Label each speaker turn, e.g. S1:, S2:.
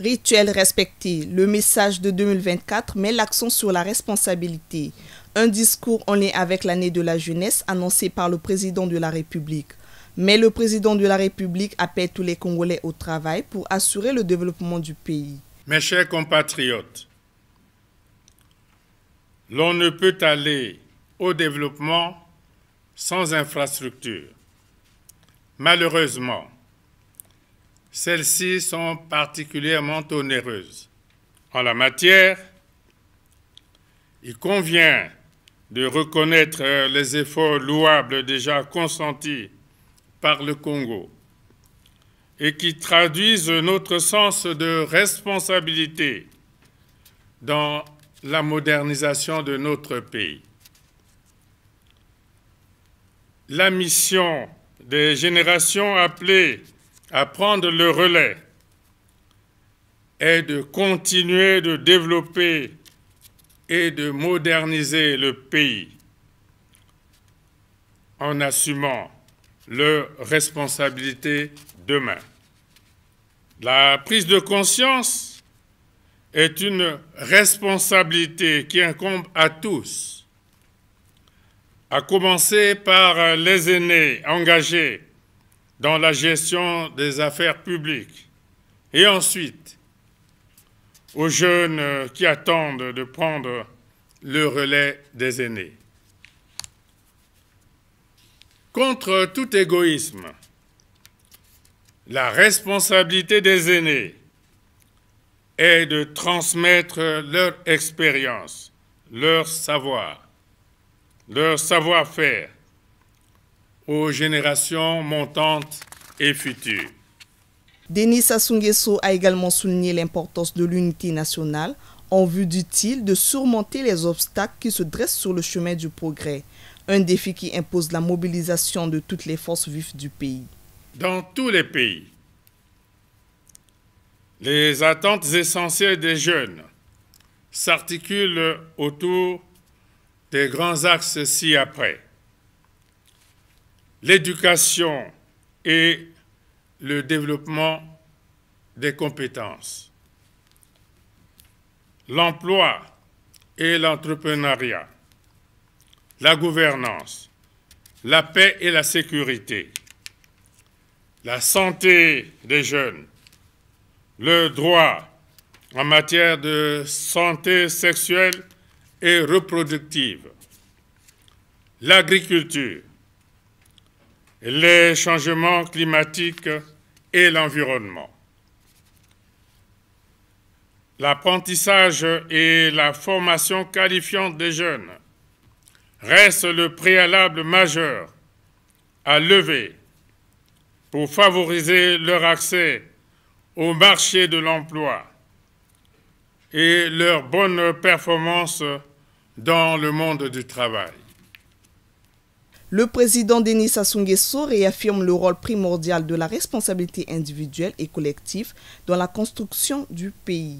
S1: Rituel respecté, le message de 2024 met l'accent sur la responsabilité. Un discours en lien avec l'année de la jeunesse annoncé par le président de la République. Mais le président de la République appelle tous les Congolais au travail pour assurer le développement du pays.
S2: Mes chers compatriotes, l'on ne peut aller au développement sans infrastructure. Malheureusement, celles-ci sont particulièrement onéreuses. En la matière, il convient de reconnaître les efforts louables déjà consentis par le Congo et qui traduisent notre sens de responsabilité dans la modernisation de notre pays. La mission des générations appelées à prendre le relais est de continuer de développer et de moderniser le pays en assumant leurs responsabilités demain. La prise de conscience est une responsabilité qui incombe à tous, à commencer par les aînés engagés dans la gestion des affaires publiques. Et ensuite, aux jeunes qui attendent de prendre le relais des aînés. Contre tout égoïsme, la responsabilité des aînés est de transmettre leur expérience, leur savoir, leur savoir-faire, aux générations montantes et futures.
S1: Denis Sassou a également souligné l'importance de l'unité nationale en vue, d'utile de surmonter les obstacles qui se dressent sur le chemin du progrès, un défi qui impose la mobilisation de toutes les forces vives du pays.
S2: Dans tous les pays, les attentes essentielles des jeunes s'articulent autour des grands axes ci-après l'éducation et le développement des compétences, l'emploi et l'entrepreneuriat, la gouvernance, la paix et la sécurité, la santé des jeunes, le droit en matière de santé sexuelle et reproductive, l'agriculture, les changements climatiques et l'environnement. L'apprentissage et la formation qualifiante des jeunes restent le préalable majeur à lever pour favoriser leur accès au marché de l'emploi et leur bonne performance dans le monde du travail.
S1: Le président Denis Sassou Nguesso réaffirme le rôle primordial de la responsabilité individuelle et collective dans la construction du pays.